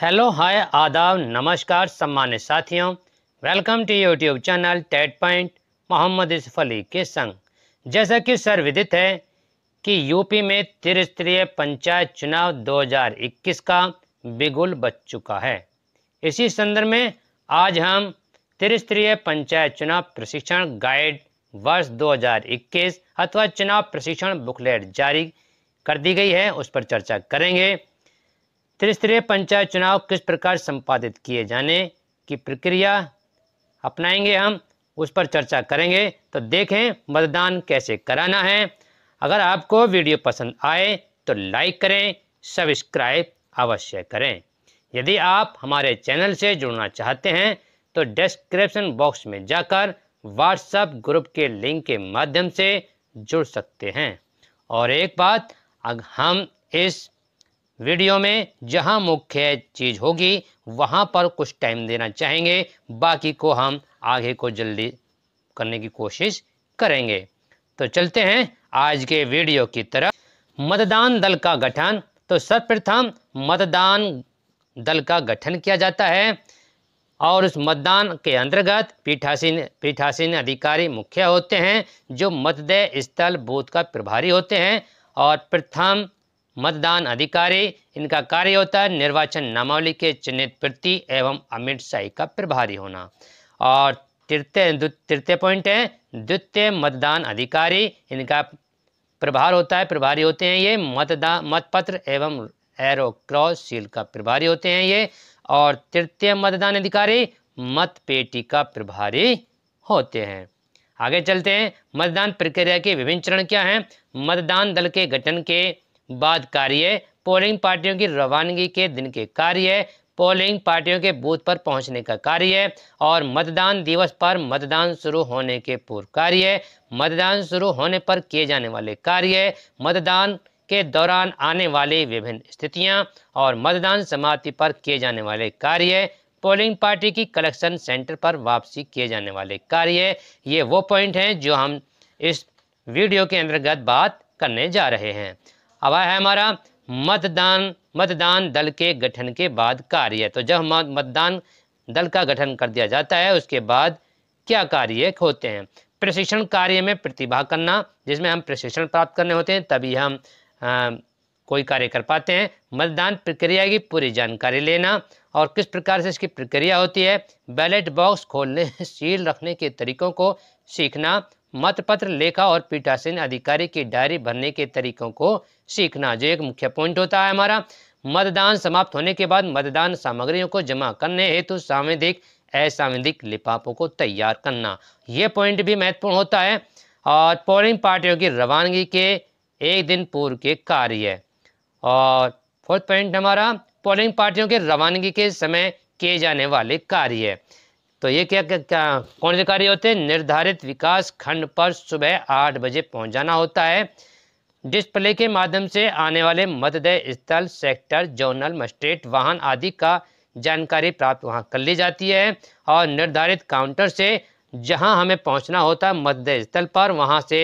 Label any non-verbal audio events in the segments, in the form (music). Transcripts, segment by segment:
hello hi आदाब नमस्कार सम्मानित साथियों welcome to YouTube channel TET point Mohammad इसफ अली के संग जैसा कि सर्वविदित है कि यूपी में त्रिस्तरीय पंचायत चुनाव 2021 का बिगुल बच चुका है इसी संदर्भ में आज हम त्रिस्तरीय पंचायत चुनाव प्रशिक्षण गाइड वर्ष 2021 अथवा चुनाव प्रशिक्षण बुकलेट जारी कर दी गई है उस पर चर्चा करेंगे त्रिस्तरीय पंचायत चुनाव किस प्रकार संपादित किए जाने की प्रक्रिया अपनाएंगे हम उस पर चर्चा करेंगे तो देखें मतदान कैसे कराना है अगर आपको वीडियो पसंद आए तो लाइक करें सब्सक्राइब अवश्य करें यदि आप हमारे चैनल से जुड़ना चाहते हैं तो डिस्क्रिप्शन बॉक्स में जाकर व्हाट्सएप ग्रुप के लिंक के माध्यम से जुड़ सकते हैं और एक बात अगर हम इस वीडियो में जहां मुख्य चीज़ होगी वहां पर कुछ टाइम देना चाहेंगे बाकी को हम आगे को जल्दी करने की कोशिश करेंगे तो चलते हैं आज के वीडियो की तरफ मतदान दल का गठन तो सर्वप्रथम मतदान दल का गठन किया जाता है और उस मतदान के अंतर्गत पीठासीन पीठासीन अधिकारी मुखिया होते हैं जो मतदेय स्थल बूथ का प्रभारी होते हैं और प्रथम मतदान अधिकारी इनका कार्य होता है निर्वाचन नामावली के चिन्हित प्रति एवं अमित शाही का प्रभारी होना और तृतीय तृतीय पॉइंट है द्वितीय मतदान अधिकारी इनका प्रभार होता है प्रभारी होते हैं ये मतदान मतपत्र एवं एरो क्रॉस सील का प्रभारी होते हैं ये और तृतीय मतदान अधिकारी मत पेटी का प्रभारी होते हैं आगे चलते हैं मतदान प्रक्रिया के विभिन्न चरण क्या हैं मतदान दल के गठन के बाद कार्य पोलिंग पार्टियों की रवानगी के दिन के कार्य पोलिंग पार्टियों के बूथ पर पहुंचने का कार्य और मतदान दिवस पर मतदान शुरू होने के पूर्व कार्य मतदान शुरू होने पर किए जाने वाले कार्य मतदान के दौरान आने वाली विभिन्न स्थितियां और मतदान समाप्ति पर किए जाने वाले कार्य पोलिंग पार्टी की कलेक्शन सेंटर पर वापसी किए जाने वाले कार्य ये वो पॉइंट हैं जो हम इस वीडियो के अंतर्गत बात करने जा रहे हैं अब आया है हमारा मतदान मतदान दल के गठन के बाद कार्य तो जब मतदान दल का गठन कर दिया जाता है उसके बाद क्या कार्य होते हैं प्रशिक्षण कार्य में प्रतिभा करना जिसमें हम प्रशिक्षण प्राप्त करने होते हैं तभी हम आ, कोई कार्य कर पाते हैं मतदान प्रक्रिया की पूरी जानकारी लेना और किस प्रकार से इसकी प्रक्रिया होती है बैलेट बॉक्स खोलने (laughs) सील रखने के तरीकों को सीखना मतपत्र लेखा और पीठासीन अधिकारी की डायरी भरने के तरीकों को सीखना जो एक मुख्य पॉइंट होता है हमारा मतदान समाप्त होने के बाद मतदान सामग्रियों को जमा करने हेतु सांविधिक असंवैधिक लिफाफों को तैयार करना यह पॉइंट भी महत्वपूर्ण होता है और पोलिंग पार्टियों की रवानगी के एक दिन पूर्व के कार्य और फोर्थ पॉइंट हमारा पोलिंग पार्टियों के रवानगी के समय किए जाने वाले कार्य तो ये क्या क्या, क्या कौन से कार्य होते हैं निर्धारित विकास खंड पर सुबह आठ बजे पहुंचाना होता है डिस्प्ले के माध्यम से आने वाले मतदेय स्थल सेक्टर जोनल मजिस्ट्रेट वाहन आदि का जानकारी प्राप्त वहां कर ली जाती है और निर्धारित काउंटर से जहां हमें पहुंचना होता है मतदेय स्थल पर वहां से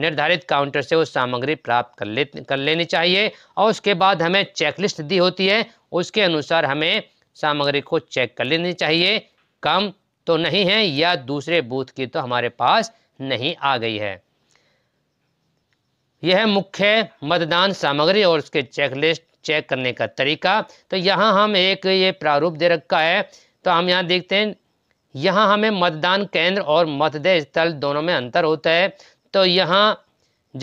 निर्धारित काउंटर से वो सामग्री प्राप्त कर ले कर लेनी चाहिए और उसके बाद हमें चेकलिस्ट दी होती है उसके अनुसार हमें सामग्री को चेक कर लेनी चाहिए कम तो नहीं है या दूसरे बूथ की तो हमारे पास नहीं आ गई है यह मुख्य मतदान सामग्री और उसके चेकलिस्ट चेक करने का तरीका तो यहाँ हम एक ये प्रारूप दे रखा है तो हम यहाँ देखते हैं यहाँ हमें मतदान केंद्र और मतदेय स्थल दोनों में अंतर होता है तो यहाँ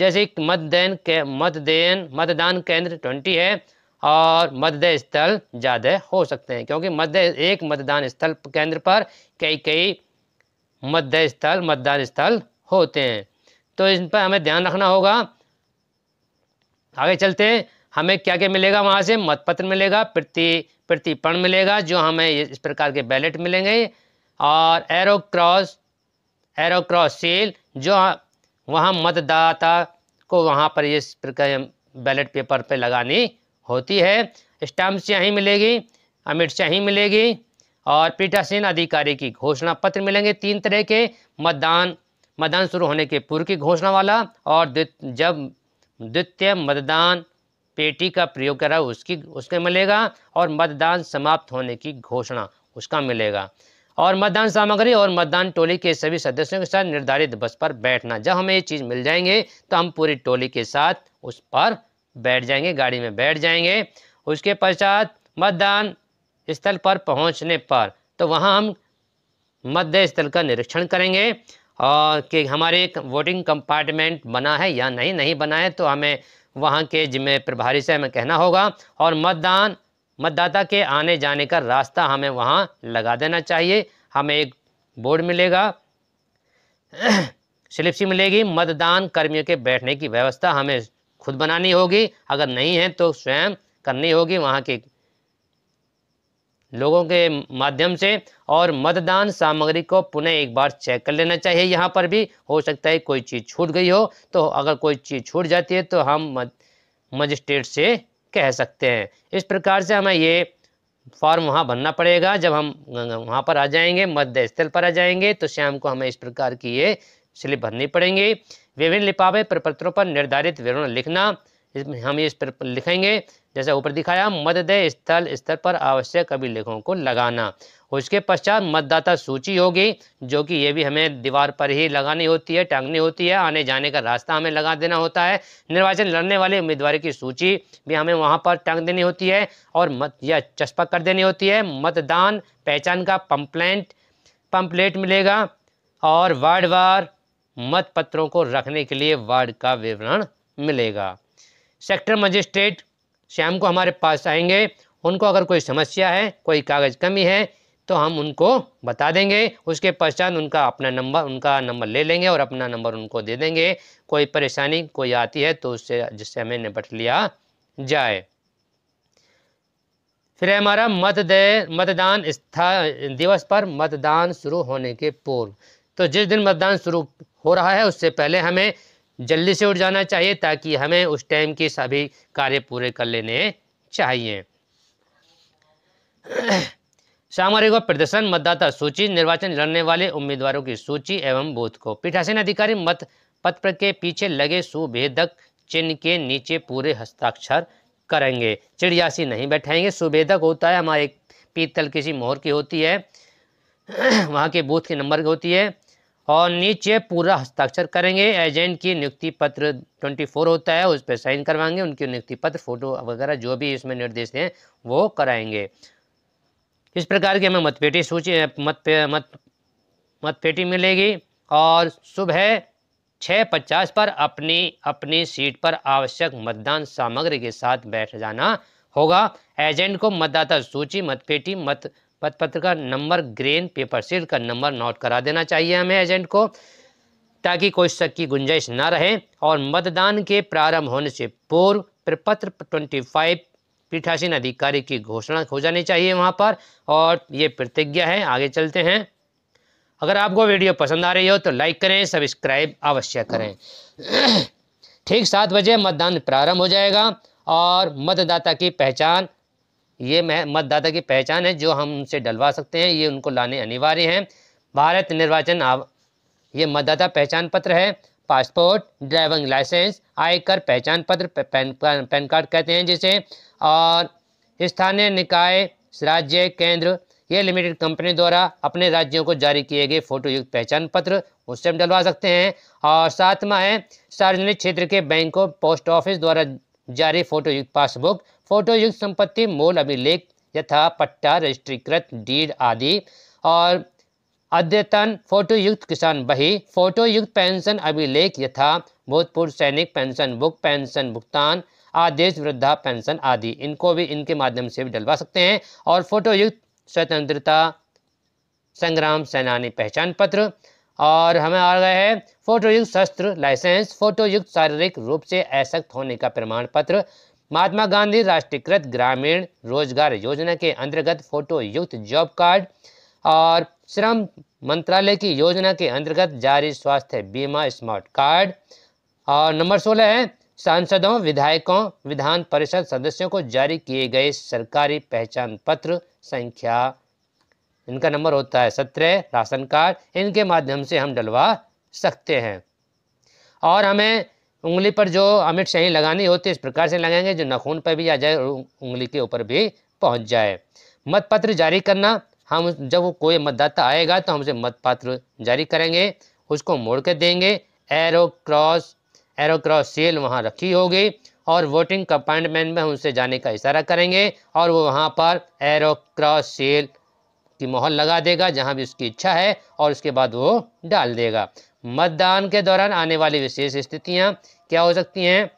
जैसे मतदान के मतदेन मतदान केंद्र ट्वेंटी है और मध्य स्थल ज़्यादा हो सकते हैं क्योंकि मध्य एक मतदान स्थल केंद्र पर कई कई मध्य स्थल मतदान स्थल होते हैं तो इन पर हमें ध्यान रखना होगा आगे चलते हैं हमें क्या क्या मिलेगा वहाँ से मतपत्र मिलेगा प्रति प्रतिपण मिलेगा जो हमें इस प्रकार के बैलेट मिलेंगे और arrow cross arrow cross seal जो हाँ, वहाँ मतदाता को वहाँ पर इस प्रकार बैलेट पेपर पे लगानी होती है स्टाम्प्स यहीं मिलेगी अमिट यहीं मिलेगी और पीठासीन अधिकारी की घोषणा पत्र मिलेंगे तीन तरह के मतदान मतदान शुरू होने के पूर्व की घोषणा वाला और जब द्वितीय मतदान पेटी का प्रयोग करा उसकी उसके मिलेगा और मतदान समाप्त होने की घोषणा उसका मिलेगा और मतदान सामग्री और मतदान टोली के सभी सदस्यों के साथ निर्धारित बस पर बैठना जब हमें ये चीज़ मिल जाएंगे तो हम पूरी टोली के साथ उस पर बैठ जाएंगे गाड़ी में बैठ जाएंगे उसके पश्चात मतदान स्थल पर पहुंचने पर तो वहां हम मध्य स्थल का निरीक्षण करेंगे और कि हमारे एक वोटिंग कंपार्टमेंट बना है या नहीं नहीं बना है तो हमें वहाँ के जिम्मे प्रभारी से हमें कहना होगा और मतदान मतदाता के आने जाने का रास्ता हमें वहाँ लगा देना चाहिए हमें एक बोर्ड मिलेगा (clears throat) स्लिपसी मिलेगी मतदान कर्मियों के बैठने की व्यवस्था हमें खुद बनानी होगी अगर नहीं है तो स्वयं करनी होगी वहाँ के लोगों के माध्यम से और मतदान सामग्री को पुनः एक बार चेक कर लेना चाहिए यहाँ पर भी हो सकता है कोई चीज़ छूट गई हो तो अगर कोई चीज़ छूट जाती है तो हम मजिस्ट्रेट से कह सकते हैं इस प्रकार से हमें ये फॉर्म वहाँ भरना पड़ेगा जब हम वहाँ पर आ जाएंगे मध्य स्थल पर आ जाएंगे तो शाम को हमें इस प्रकार की ये स्लिप भरनी पड़ेंगी विभिन्न लिपावे प्रपत्रों पर निर्धारित विवरण लिखना हम इस पर लिखेंगे जैसा ऊपर दिखाया मतदेय स्थल स्तर पर आवश्यक अभिलेखों को लगाना उसके पश्चात मतदाता सूची होगी जो कि ये भी हमें दीवार पर ही लगानी होती है टांगनी होती है आने जाने का रास्ता हमें लगा देना होता है निर्वाचन लड़ने वाले उम्मीदवार की सूची भी हमें वहाँ पर टांग देनी होती है और मत या चस्पा कर देनी होती है मतदान पहचान का पंपलेंट पंपलेट मिलेगा और वार्ड वार मत पत्रों को रखने के लिए वार्ड का विवरण मिलेगा सेक्टर मजिस्ट्रेट शाम को हमारे पास आएंगे उनको अगर कोई समस्या है कोई कागज़ कमी है तो हम उनको बता देंगे उसके पश्चात उनका अपना नंबर उनका नंबर ले लेंगे और अपना नंबर उनको दे देंगे कोई परेशानी कोई आती है तो उससे जिससे हमें निपट लिया जाए फिर हमारा मतदे मतदान स्थान दिवस पर मतदान शुरू होने के पूर्व तो जिस दिन मतदान शुरू हो रहा है उससे पहले हमें जल्दी से उठ जाना चाहिए ताकि हमें उस टाइम के सभी कार्य पूरे कर लेने चाहिए (clears throat) सामरिक प्रदर्शन मतदाता सूची निर्वाचन लड़ने वाले उम्मीदवारों की सूची एवं बूथ को पीठासीन अधिकारी मत पत्र के पीछे लगे सुभेदक चिन्ह के नीचे पूरे हस्ताक्षर करेंगे चिड़ियासी नहीं बैठाएंगे सुभेदक होता है हमारे पीतल किसी मोहर की होती है (clears throat) वहाँ के बूथ के नंबर की होती है और नीचे पूरा हस्ताक्षर करेंगे एजेंट की नियुक्ति पत्र 24 होता है उस पर साइन करवाएंगे उनकी नियुक्ति पत्र फोटो वगैरह जो भी इसमें निर्देश हैं वो कराएंगे इस प्रकार की हमें मतपेटी सूची मत मत मतपेटी मिलेगी और सुबह छः पचास पर अपनी अपनी सीट पर आवश्यक मतदान सामग्री के साथ बैठ जाना होगा एजेंट को मतदाता सूची मतपेटी मत पत पत्र का नंबर ग्रेन पेपर सील का नंबर नोट करा देना चाहिए हमें एजेंट को ताकि कोई शक की गुंजाइश ना रहे और मतदान के प्रारंभ होने से पूर्व प्रपत्र ट्वेंटी फाइव पीठासीन अधिकारी की घोषणा हो जानी चाहिए वहाँ पर और ये प्रतिज्ञा है आगे चलते हैं अगर आपको वीडियो पसंद आ रही हो तो लाइक करें सब्सक्राइब अवश्य करें (clears throat) ठीक सात बजे मतदान प्रारंभ हो जाएगा और मतदाता की पहचान ये मतदाता की पहचान है जो हम उनसे डलवा सकते हैं ये उनको लाने अनिवार्य हैं भारत निर्वाचन आव ये मतदाता पहचान पत्र है पासपोर्ट ड्राइविंग लाइसेंस आयकर पहचान पत्र पैन पैन कार्ड कहते हैं जिसे और स्थानीय निकाय राज्य केंद्र ये लिमिटेड कंपनी द्वारा अपने राज्यों को जारी किए गए फोटो युक्त पहचान पत्र उससे हम डलवा सकते हैं और सातवा है सार्वजनिक क्षेत्र के बैंकों पोस्ट ऑफिस द्वारा जारी फोटोयुक्त पासबुक फोटोयुक्त संपत्ति मूल अभिलेख यथा पट्टा रजिस्ट्रीकृत डीड आदि और अद्यतन फोटोयुक्त किसान बही फोटोयुक्त पेंशन अभिलेख यथा भूतपूर्व सैनिक पेंशन बुक पेंशन भुगतान आदेश वृद्धा पेंशन आदि इनको भी इनके माध्यम से भी डलवा सकते हैं और फोटोयुक्त स्वतंत्रता संग्राम सेनानी पहचान पत्र और हमें आ गए हैं फोटोयुक्त शस्त्र लाइसेंस फोटोयुक्त शारीरिक रूप से अशक्त होने का प्रमाण पत्र महात्मा गांधी राष्ट्रीयकृत ग्रामीण रोजगार योजना के अंतर्गत फोटोयुक्त जॉब कार्ड और श्रम मंत्रालय की योजना के अंतर्गत जारी स्वास्थ्य बीमा स्मार्ट कार्ड और नंबर सोलह है सांसदों विधायकों विधान परिषद सदस्यों को जारी किए गए सरकारी पहचान पत्र संख्या इनका नंबर होता है सत्रह राशन कार्ड इनके माध्यम से हम डलवा सकते हैं और हमें उंगली पर जो अमिट शही लगानी होती है इस प्रकार से लगाएंगे जो नखून पर भी आ जाए और उंगली के ऊपर भी पहुंच जाए मतपत्र जारी करना हम जब कोई मतदाता आएगा तो हमसे मतपत्र जारी करेंगे उसको मोड़ के देंगे arrow cross arrow cross seal वहाँ रखी होगी और वोटिंग कंपार्टमेंट में उनसे जाने का इशारा करेंगे और वो वहाँ पर एरो क्रॉस सेल उसकी मोहर लगा देगा जहाँ भी उसकी इच्छा है और उसके बाद वो डाल देगा मतदान के दौरान आने वाली विशेष स्थितियाँ क्या हो सकती हैं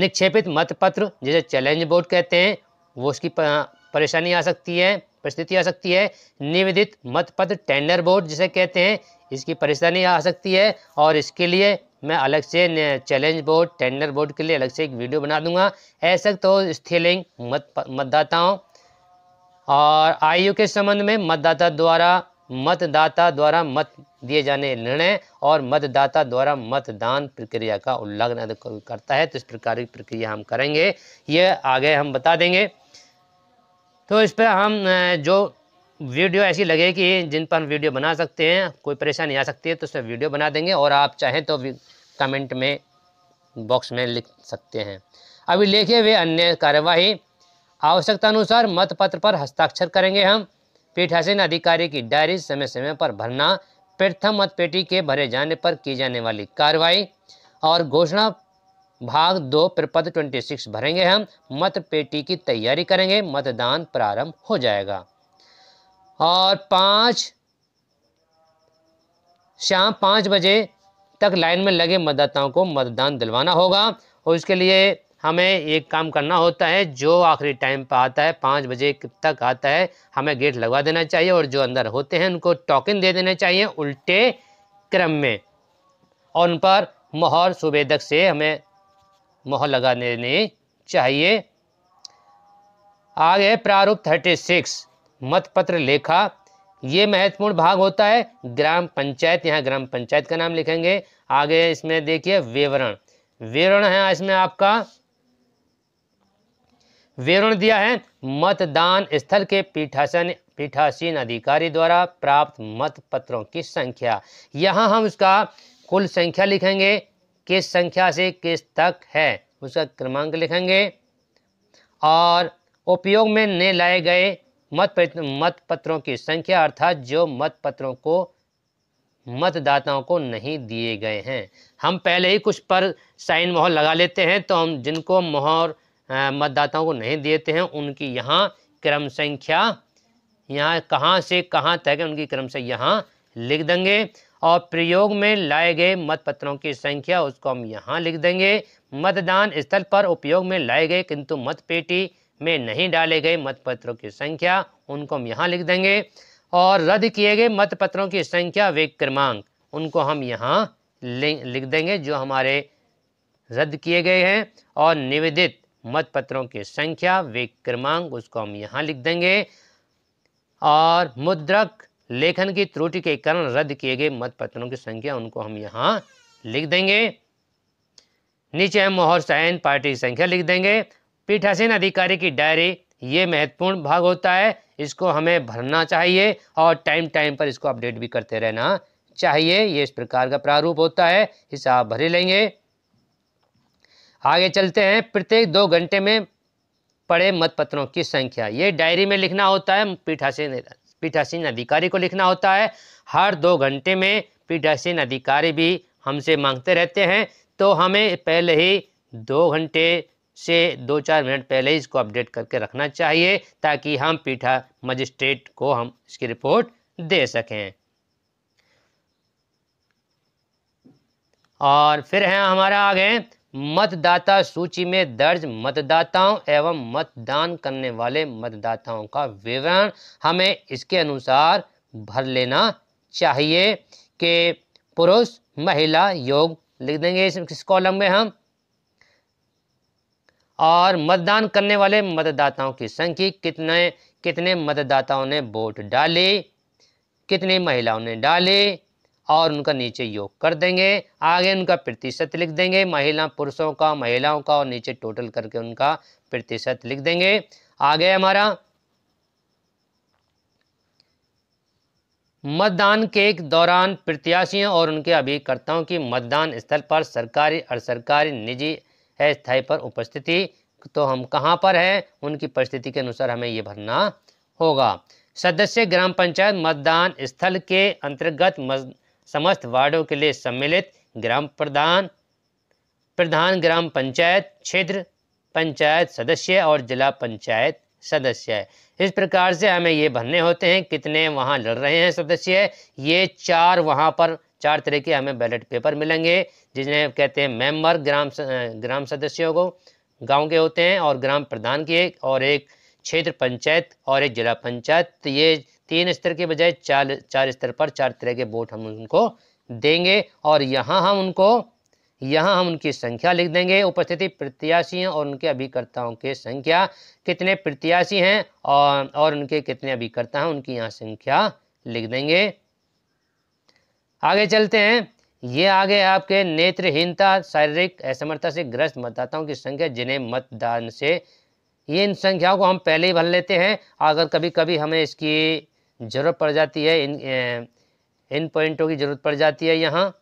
निक्षेपित मतपत्र जिसे चैलेंज बोर्ड कहते हैं वो उसकी परेशानी आ सकती है परिस्थिति आ सकती है निवेदित मतपत्र टेंडर बोर्ड जिसे कहते हैं इसकी परेशानी आ सकती है और इसके लिए मैं अलग से चैलेंज बोर्ड टेंडर बोर्ड के लिए अलग से एक वीडियो बना दूंगा ऐसा तो स्थिलिंग मत मतदाताओं और आयु के संबंध में मतदाता द्वारा मतदाता द्वारा मत दिए जाने निर्णय और मतदाता द्वारा मतदान प्रक्रिया का उल्लंघन करता है तो इस प्रकार की प्रक्रिया हम करेंगे ये आगे हम बता देंगे तो इस पर हम जो वीडियो ऐसी लगे कि जिन पर हम वीडियो बना सकते हैं कोई परेशानी आ सकती है तो उसमें वीडियो बना देंगे और आप चाहें तो कमेंट में बॉक्स में लिख सकते हैं अभी लेखे हुए अन्य कार्यवाही आवश्यकता अनुसार मत पत्र पर हस्ताक्षर करेंगे हम पीठासीन अधिकारी की डायरी समय समय पर भरना प्रथम मतपेटी के भरे जाने पर की जाने वाली कार्रवाई और घोषणा भाग दो प्रपद ट्वेंटी सिक्स भरेंगे हम मतपेटी की तैयारी करेंगे मतदान प्रारंभ हो जाएगा और पाँच शाम पाँच बजे तक लाइन में लगे मतदाताओं को मतदान दिलवाना होगा और इसके लिए हमें एक काम करना होता है जो आखिरी टाइम पर आता है पाँच बजे तक आता है हमें गेट लगवा देना चाहिए और जो अंदर होते हैं उनको टोकन दे देना चाहिए उल्टे क्रम में और उन पर मोहर सुबेदक से हमें मोहर लगा देनी चाहिए आगे प्रारूप थर्टी सिक्स मतपत्र लेखा ये महत्वपूर्ण भाग होता है ग्राम पंचायत यहाँ ग्राम पंचायत का नाम लिखेंगे आगे इसमें देखिए विवरण विवरण है इसमें आपका विवरण दिया है मतदान स्थल के पीठासन पीठासीन अधिकारी द्वारा प्राप्त मत पत्रों की संख्या यहाँ हम उसका कुल संख्या लिखेंगे किस संख्या से किस तक है उसका क्रमांक लिखेंगे और उपयोग में ने लाए गए मत मत पत्रों की संख्या अर्थात जो मत पत्रों को मतदाताओं को नहीं दिए गए हैं हम पहले ही कुछ पर साइन मोहर लगा लेते हैं तो हम जिनको मोहर मतदाताओं को नहीं देते हैं उनकी यहाँ क्रम संख्या यहाँ कहाँ से कहाँ तक है उनकी क्रम से यहाँ लिख देंगे और प्रयोग में लाए गए मतपत्रों की संख्या उसको हम यहाँ लिख देंगे मतदान स्थल पर उपयोग में लाए गए किंतु मतपेटी में नहीं डाले गए मतपत्रों की संख्या उनको हम यहाँ लिख देंगे और रद्द किए गए मतपत्रों की संख्या वे क्रमांक उनको हम यहाँ लिख देंगे जो हमारे रद्द किए गए हैं और निवेदित मतपत्रों की संख्या वे क्रमांक उसको हम यहाँ लिख देंगे और मुद्रक लेखन की त्रुटि के कारण रद्द किए गए मत पत्रों की संख्या उनको हम यहाँ लिख देंगे नीचे हम मोहर सैन पार्टी की संख्या लिख देंगे पीठासीन अधिकारी की डायरी ये महत्वपूर्ण भाग होता है इसको हमें भरना चाहिए और टाइम टाइम पर इसको अपडेट भी करते रहना चाहिए ये इस प्रकार का प्रारूप होता है हिसाब भरे लेंगे आगे चलते हैं प्रत्येक दो घंटे में पड़े मतपत्रों की संख्या ये डायरी में लिखना होता है पीठासीन पीठासीन अधिकारी को लिखना होता है हर दो घंटे में पीठासीन अधिकारी भी हमसे मांगते रहते हैं तो हमें पहले ही दो घंटे से दो चार मिनट पहले ही इसको अपडेट करके रखना चाहिए ताकि हम पीठा मजिस्ट्रेट को हम इसकी रिपोर्ट दे सकें और फिर है हमारा आगे मतदाता सूची में दर्ज मतदाताओं एवं मतदान करने वाले मतदाताओं का विवरण हमें इसके अनुसार भर लेना चाहिए कि पुरुष महिला योग लिख देंगे इस, कॉलम में हम और मतदान करने वाले मतदाताओं की संख्या कितने कितने मतदाताओं ने वोट डाले कितनी महिलाओं ने डाले और उनका नीचे योग कर देंगे आगे उनका प्रतिशत लिख देंगे महिला पुरुषों का महिलाओं का और नीचे टोटल करके उनका प्रतिशत लिख देंगे आगे हमारा मतदान के दौरान प्रत्याशियों और उनके अभिकर्ताओं की मतदान स्थल पर सरकारी और सरकारी निजी अस्थायी पर उपस्थिति तो हम कहाँ पर हैं उनकी परिस्थिति के अनुसार हमें ये भरना होगा सदस्य ग्राम पंचायत मतदान स्थल के अंतर्गत मत, समस्त वार्डों के लिए सम्मिलित ग्राम प्रधान प्रधान ग्राम पंचायत क्षेत्र पंचायत सदस्य और जिला पंचायत सदस्य है इस प्रकार से हमें ये भरने होते हैं कितने वहाँ लड़ रहे हैं सदस्य ये चार वहाँ पर चार तरह के हमें बैलेट पेपर मिलेंगे जिन्हें कहते हैं मेंबर ग्राम ग्राम सदस्यों को गांव के होते हैं और ग्राम प्रधान के एक और एक क्षेत्र पंचायत और एक जिला पंचायत तो ये तीन स्तर के बजाय चार चार स्तर पर चार तरह के वोट हम उनको देंगे और यहाँ हम उनको यहाँ हम उनकी संख्या लिख देंगे उपस्थिति प्रत्याशी हैं और उनके अभिकर्ताओं के संख्या कितने प्रत्याशी हैं और और उनके कितने अभिकर्ता हैं उनकी यहाँ संख्या लिख देंगे आगे चलते हैं ये आगे आपके नेत्रहीनता शारीरिक असमर्थता से ग्रस्त मतदाताओं की संख्या जिन्हें मतदान से ये इन संख्याओं को हम पहले ही भर लेते हैं अगर कभी कभी हमें इसकी ज़रूरत पड़ जाती है इन इन पॉइंटों की ज़रूरत पड़ जाती है यहाँ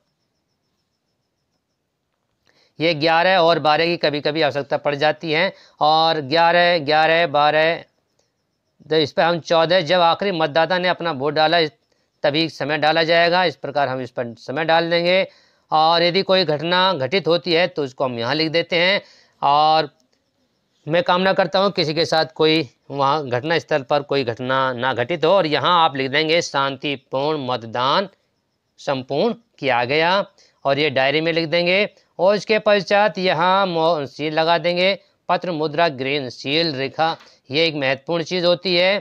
ये ग्यारह और बारह की कभी कभी आवश्यकता पड़ जाती है और ग्यारह ग्यारह बारह तो इस पर हम चौदह जब आखिरी मतदाता ने अपना वोट डाला तभी समय डाला जाएगा इस प्रकार हम इस पर समय डाल देंगे और यदि कोई घटना घटित होती है तो उसको हम यहाँ लिख देते हैं और मैं कामना करता हूँ किसी के साथ कोई वहाँ घटना स्थल पर कोई घटना ना घटित हो और यहाँ आप लिख देंगे शांतिपूर्ण मतदान संपूर्ण किया गया और ये डायरी में लिख देंगे और इसके पश्चात यहाँ सील लगा देंगे पत्र मुद्रा ग्रीन सील रेखा ये एक महत्वपूर्ण चीज़ होती है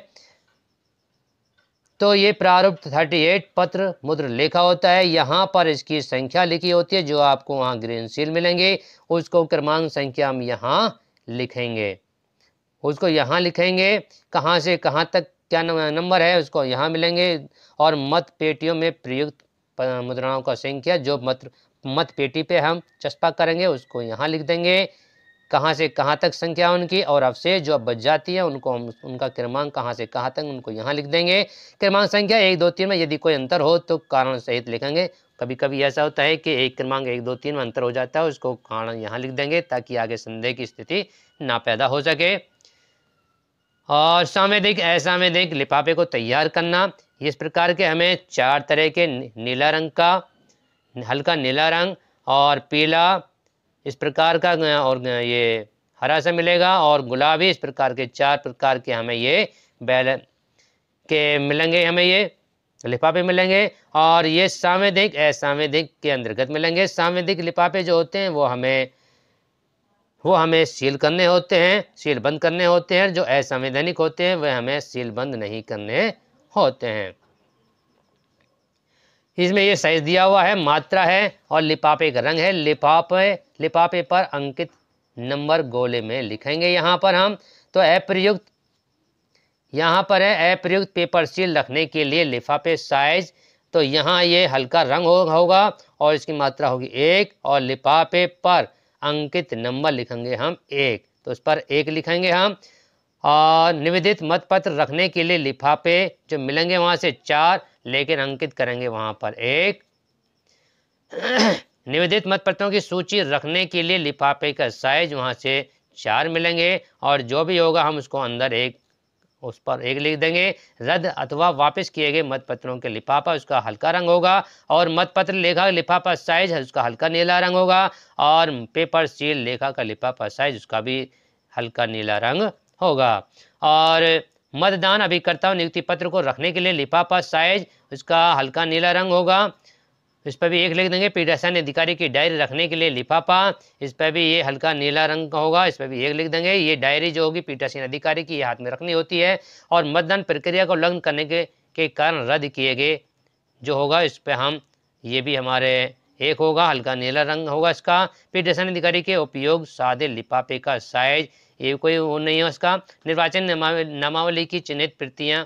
तो ये प्रारूप 38 पत्र मुद्र लिखा होता है यहाँ पर इसकी संख्या लिखी होती है जो आपको वहाँ ग्रीन सील मिलेंगे उसको क्रमांक संख्या हम यहाँ लिखेंगे उसको यहाँ लिखेंगे कहाँ से कहाँ तक क्या नंबर है उसको यहाँ मिलेंगे और मत पेटियों में प्रयुक्त मुद्राओं का संख्या जो मत मत पेटी पे हम चस्पा करेंगे उसको यहाँ लिख देंगे कहाँ से कहाँ तक संख्या उनकी और अवशेष जो अब बच जाती है उनको हम उनका क्रमांक कहाँ से कहाँ तक उनको यहाँ लिख देंगे क्रमांक संख्या एक दो तीन में यदि कोई अंतर हो तो कारण सहित लिखेंगे कभी कभी ऐसा होता है कि एक क्रमांक एक दो तीन में अंतर हो जाता है उसको कारण यहाँ लिख देंगे ताकि आगे संदेह की स्थिति ना पैदा हो सके और सामेदिक असामेदिक लिफाफे को तैयार करना इस प्रकार के हमें चार तरह के नीला रंग का हल्का नीला रंग और पीला इस प्रकार का और ये हरा सा मिलेगा और गुलाबी इस प्रकार के चार प्रकार के हमें ये बैल के मिलेंगे हमें ये लिफाफे मिलेंगे और ये सावेदिक असावेदिक के अंतर्गत मिलेंगे सावेदिक लिफाफे जो होते हैं वो हमें वो हमें सील करने होते हैं सील बंद करने होते हैं जो असंवैधानिक होते हैं वह हमें सील बंद नहीं करने होते हैं इसमें यह साइज दिया हुआ है मात्रा है और लिफाफे का रंग है लिफाफे लिफाफे पर अंकित नंबर गोले में लिखेंगे यहाँ पर हम तो अप्रयुक्त यहाँ पर है अप्रयुक्त पेपर सील रखने के लिए लिफाफे साइज तो यहाँ ये हल्का रंग होगा होगा और इसकी मात्रा होगी एक और लिफाफे पर अंकित नंबर लिखेंगे हम एक तो उस पर एक लिखेंगे हम और निवेदित मतपत्र रखने के लिए लिफाफे जो मिलेंगे वहाँ से चार लेकिन अंकित करेंगे वहाँ पर एक (clears throat) निवेदित मतपत्रों की सूची रखने के लिए लिफाफे का साइज वहाँ से चार मिलेंगे और जो भी होगा हम उसको अंदर एक उस पर एक लिख देंगे रद्द अथवा वापस किए गए मतपत्रों के लिफाफा उसका हल्का रंग होगा और मतपत्र लेखा लिफाफा साइज उसका हल्का नीला रंग होगा और पेपर सील लेखा का लिफाफा साइज उसका भी हल्का नीला रंग होगा और मतदान अभिकर्ताओं नियुक्ति पत्र को रखने के लिए लिफाफा साइज उसका हल्का नीला रंग होगा इस पर भी एक लिख देंगे पीठासन अधिकारी की डायरी रखने के लिए लिफाफा इस पर भी ये हल्का नीला रंग का होगा इस पर भी एक लिख देंगे ये डायरी जो होगी पीठासन अधिकारी की हाथ में रखनी होती है और मतदान प्रक्रिया को उल्लंघन करने के, के कारण रद्द किए गए जो होगा इस पर हम ये भी हमारे एक होगा हल्का नीला रंग होगा इसका पीठासन अधिकारी के उपयोग सादे लिफाफे का साइज ये कोई वो नहीं है उसका निर्वाचन नामावली की चिन्हित प्रतियाँ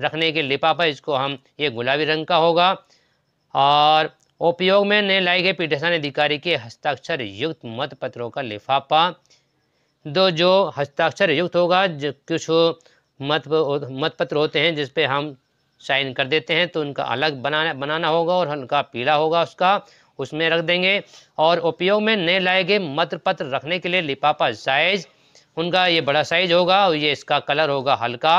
रखने के लिफाफा इसको हम ये गुलाबी रंग का होगा और उपयोग में नहीं लाई गई पीठासन अधिकारी के हस्ताक्षर युक्त मत पत्रों का लिफाफा दो जो हस्ताक्षर युक्त होगा जो कुछ मत मत पत्र होते हैं जिस पे हम साइन कर देते हैं तो उनका अलग बनाना बनाना होगा और हल्का पीला होगा उसका उसमें रख देंगे और उपयोग में नए लाए गए मत पत्र रखने के लिए लिफाफा साइज उनका ये बड़ा साइज होगा और ये इसका कलर होगा हल्का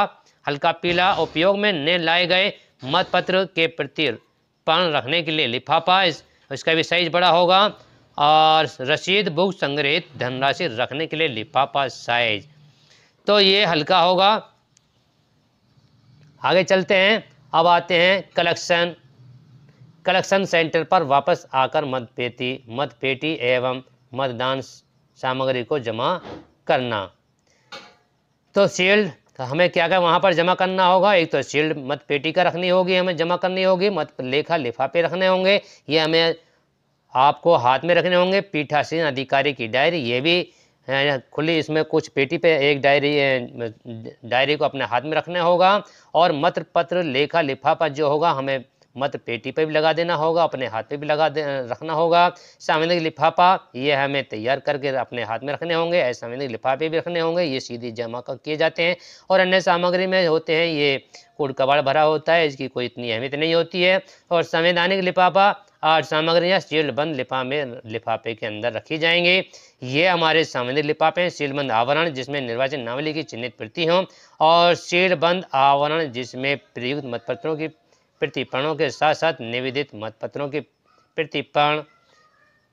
हल्का पीला उपयोग में नए लाए गए मत पत्र के प्रति पान रखने के लिए लिफाफा इस इसका भी साइज बड़ा होगा और रसीद बुक संग्रहित धनराशि रखने के लिए लिफाफा साइज तो ये हल्का होगा आगे चलते हैं अब आते हैं कलेक्शन कलेक्शन सेंटर पर वापस आकर मतपेटी मतपेटी एवं मतदान सामग्री को जमा करना तो सील्ड तो हमें क्या क्या वहाँ पर जमा करना होगा एक तो शील्ड मत पेटी का रखनी होगी हमें जमा करनी होगी मत लेखा लिफाफे रखने होंगे ये हमें आपको हाथ में रखने होंगे पीठासीन अधिकारी की डायरी ये भी खुली इसमें कुछ पेटी पे एक डायरी डायरी को अपने हाथ में रखना होगा और मत पत्र लेखा लिफाफा जो होगा हमें मत पेटी पर पे भी लगा देना होगा अपने हाथ पे भी लगा दे रखना होगा संवैधानिक लिफाफा ये हमें तैयार करके अपने हाथ में रखने होंगे ऐसे संवैधानिक लिफाफे भी रखने होंगे ये सीधे जमा किए जाते हैं और अन्य सामग्री में होते हैं ये कूड़ कबाड़ भरा होता है इसकी कोई इतनी अहमियत नहीं होती है और संवैधानिक लिफाफा आठ सामग्रियाँ सीलबंद लिफा में लिफाफे के अंदर रखी जाएंगी ये हमारे संवैधानिक लिफाफे हैं सीलबंद आवरण जिसमें निर्वाचन नावली की चिन्हित प्रति हों और सीलबंद आवरण जिसमें प्रयुक्त मतपत्रों की प्रतिपणों के साथ साथ निवेदित मतपत्रों के प्रतिपण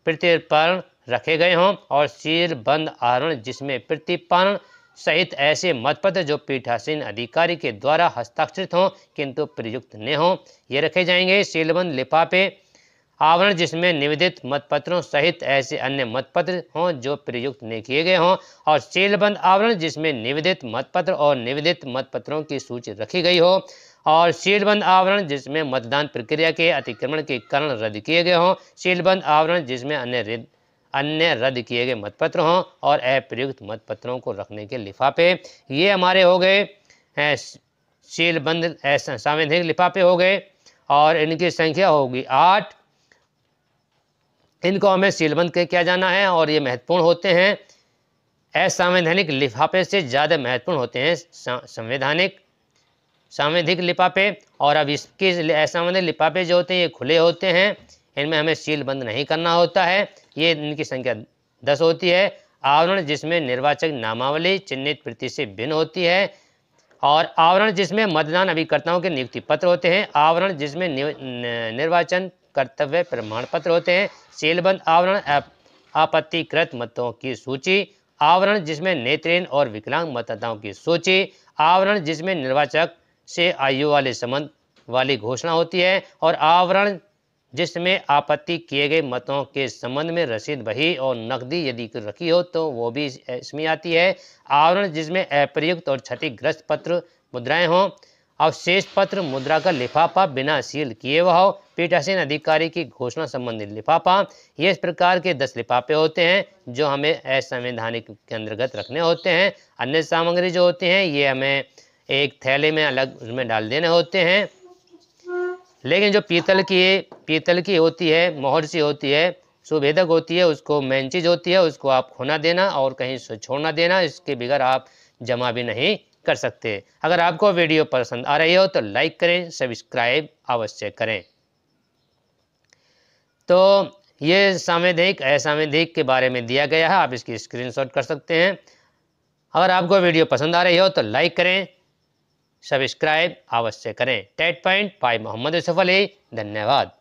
प्रतिपण रखे गए हों और सिर बंद आवरण जिसमें प्रतिपण सहित ऐसे मतपत्र जो पीठासीन अधिकारी के द्वारा हस्ताक्षरित हों किंतु प्रयुक्त न हों ये रखे जाएंगे शीलबंद लिफाफे आवरण जिसमें निवेदित मतपत्रों सहित ऐसे अन्य मतपत्र हों जो प्रयुक्त नहीं किए गए हों और सीलबंद आवरण जिसमें निवेदित मतपत्र और निवेदित मतपत्रों की सूची रखी गई हो और सीलबंद आवरण जिसमें मतदान प्रक्रिया के अतिक्रमण के कारण रद्द किए गए हों सीलबंद आवरण जिसमें अन्य अन्य रद्द किए गए मतपत्र हों और अप्रयुक्त मतपत्रों को रखने के लिफाफे ये हमारे हो गए सीलबंद संवैधानिक लिफाफे हो गए और इनकी संख्या होगी आठ इनको हमें सीलबंद के किया जाना है और ये महत्वपूर्ण होते हैं असंवैधानिक लिफाफे से ज़्यादा महत्वपूर्ण होते हैं संवैधानिक सामवेधिक लिपापे और अब इसके असामवेधिक लिपापे जो होते हैं ये खुले होते हैं इनमें हमें सील बंद नहीं करना होता है ये इनकी संख्या दस होती है आवरण जिसमें निर्वाचक नामावली चिन्हित प्रति से भिन्न होती है और आवरण जिसमें मतदान अभिकर्ताओं के नियुक्ति पत्र होते हैं आवरण जिसमें निर्वाचन कर्तव्य प्रमाण पत्र होते हैं सीलबंद आवरण आपत्तिकृत मतों की सूची आवरण जिसमें नेत्रहीन और विकलांग मतदाताओं की सूची आवरण जिसमें निर्वाचक से आयु वाले संबंध वाली घोषणा होती है और आवरण जिसमें आपत्ति किए गए मतों के संबंध में रसीद बही और नकदी यदि रखी हो तो वो भी इसमें आती है आवरण जिसमें अप्रयुक्त और क्षतिग्रस्त पत्र मुद्राएं हों अवशेष पत्र मुद्रा का लिफाफा बिना सील किए हुआ हो पीठासीन अधिकारी की घोषणा संबंधी लिफाफा ये इस प्रकार के दस लिफाफे होते हैं जो हमें असंवैधानिक के अंतर्गत रखने होते हैं अन्य सामग्री जो होती हैं ये हमें एक थैले में अलग उसमें डाल देने होते हैं लेकिन जो पीतल की पीतल की होती है मोहर सी होती है सुभेदक होती है उसको मेन चीज़ होती है उसको आप खोना देना और कहीं से छोड़ना देना इसके बगैर आप जमा भी नहीं कर सकते अगर आपको वीडियो पसंद आ रही हो तो लाइक करें सब्सक्राइब अवश्य करें तो ये सांवैधिक असामवेदिक के बारे में दिया गया है आप इसकी स्क्रीनशॉट कर सकते हैं अगर आपको वीडियो पसंद आ रही हो तो लाइक करें सब्सक्राइब अवश्य करें टेट पॉइंट पाई मोहम्मद सफल धन्यवाद